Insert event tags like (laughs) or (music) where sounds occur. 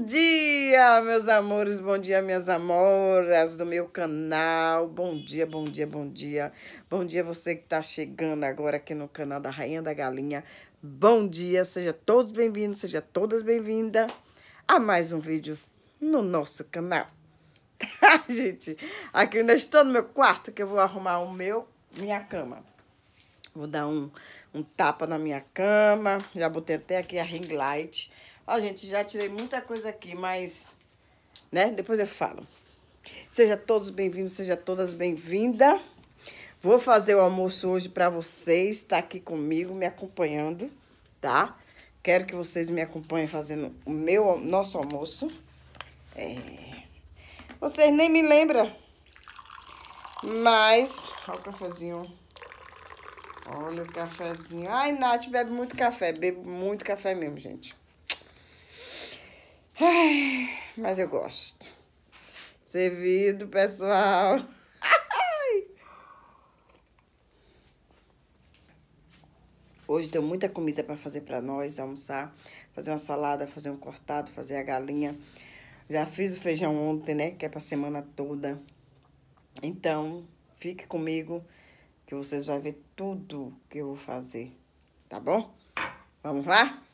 Bom dia, meus amores, bom dia, minhas amoras do meu canal. Bom dia, bom dia, bom dia. Bom dia você que está chegando agora aqui no canal da Rainha da Galinha. Bom dia, seja todos bem-vindos, seja todas bem-vinda a mais um vídeo no nosso canal. (laughs) Tá, gente? Aqui eu ainda estou no meu quarto que eu vou arrumar o meu, minha cama. Vou dar um, um tapa na minha cama, já botei até aqui a ring light Ó, gente, já tirei muita coisa aqui, mas, né, depois eu falo. Seja todos bem-vindos, seja todas bem-vinda. Vou fazer o almoço hoje para vocês, tá aqui comigo, me acompanhando, tá? Quero que vocês me acompanhem fazendo o meu, nosso almoço. É... Vocês nem me lembram, mas... Olha o cafezinho. Olha o cafezinho. Ai, Nath, bebe muito café. Bebo muito café mesmo, gente. Ai, mas eu gosto. Servido, pessoal. Hoje deu muita comida para fazer para nós, almoçar, fazer uma salada, fazer um cortado, fazer a galinha. Já fiz o feijão ontem, né? Que é pra semana toda. Então, fique comigo que vocês vão ver tudo que eu vou fazer, tá bom? Vamos lá?